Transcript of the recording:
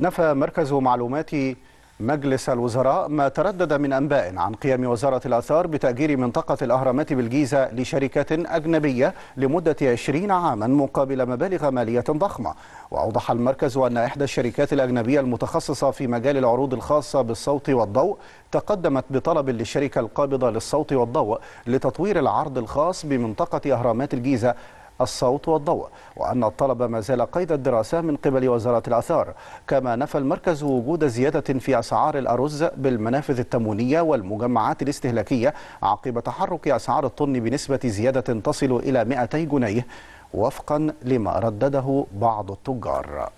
نفى مركز معلومات مجلس الوزراء ما تردد من أنباء عن قيام وزارة الآثار بتأجير منطقة الأهرامات بالجيزة لشركة أجنبية لمدة 20 عاما مقابل مبالغ مالية ضخمة وأوضح المركز أن إحدى الشركات الأجنبية المتخصصة في مجال العروض الخاصة بالصوت والضوء تقدمت بطلب للشركة القابضة للصوت والضوء لتطوير العرض الخاص بمنطقة أهرامات الجيزة الصوت والضوء وأن الطلب ما زال قيد الدراسة من قبل وزارة الأثار كما نفى المركز وجود زيادة في أسعار الأرز بالمنافذ التموينية والمجمعات الاستهلاكية عقب تحرك أسعار الطن بنسبة زيادة تصل إلى 200 جنيه وفقا لما ردده بعض التجار